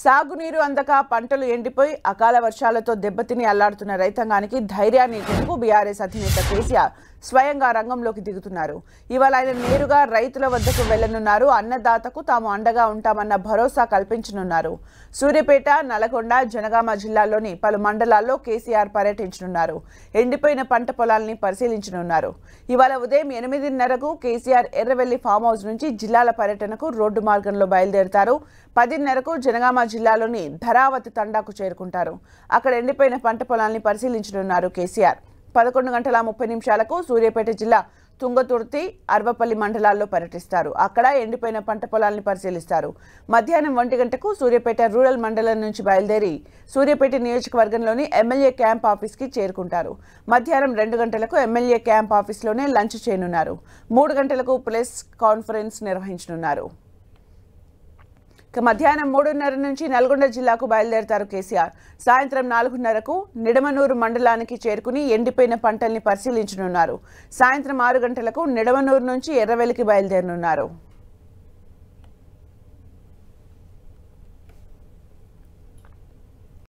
సాగునీరు అందక పంటలు ఎండిపోయి అకాల వర్షాలతో దెబ్బతిని అల్లాడుతున్న రైతాంగానికి ధైర్యాన్ని ఇచ్చేందుకు బీఆర్ఎస్ అధినేత కేసీఆర్ స్వయంగా రంగంలోకి దిగుతున్నారు ఇవాళ ఆయన నేరుగా రైతుల వద్దకు వెళ్లనున్నారు అన్నదాతకు తాము అండగా ఉంటామన్న భరోసా కల్పించనున్నారు సూర్యపేట నల్గొండ జనగామ జిల్లాలోని పలు మండలాల్లో కేసీఆర్ పర్యటించనున్నారు ఎండిపోయిన పంట పొలాల్ని పరిశీలించనున్నారు ఇవాళ ఉదయం ఎనిమిదిన్నరకు కేసీఆర్ ఎర్రవెల్లి ఫామ్ హౌస్ నుంచి జిల్లాల పర్యటనకు రోడ్డు మార్గంలో బయలుదేరుతారు పదిన్నరకు జనగామ నిజామాబాద్ జిల్లాలోని ధరావతి తండాకు చేరుకుంటారు అక్కడ ఎండిపోయిన పంట పొలాల్ని పరిశీలించనున్నారు కేసీఆర్ పదకొండు గంటల ముప్పై నిమిషాలకు సూర్యాపేట జిల్లా తుంగతుర్తి అర్వపల్లి మండలాల్లో పర్యటిస్తారు అక్కడ ఎండిపోయిన పంట పొలాల్ని పరిశీలిస్తారు మధ్యాహ్నం ఒంటి గంటకు సూర్యాపేట రూరల్ మండలం నుంచి బయలుదేరి సూర్యాపేట నియోజకవర్గంలోని ఎమ్మెల్యే క్యాంప్ ఆఫీస్కి చేరుకుంటారు మధ్యాహ్నం రెండు గంటలకు ఎమ్మెల్యే క్యాంప్ ఆఫీస్లోనే లంచ్ చేయనున్నారు మూడు గంటలకు ప్రెస్ కాన్ఫరెన్స్ నిర్వహించనున్నారు ఇక మధ్యాహ్నం మూడున్నర నుంచి నల్గొండ జిల్లాకు బయలుదేరతారు కేసీఆర్ సాయంత్రం నాలుగున్నరకు నిడమనూరు మండలానికి చేరుకుని ఎండిపోయిన పంటల్ని పరిశీలించనున్నారు సాయంత్రం ఆరు గంటలకు నిడమనూరు నుంచి ఎర్రవెలికి బయలుదేరనున్నారు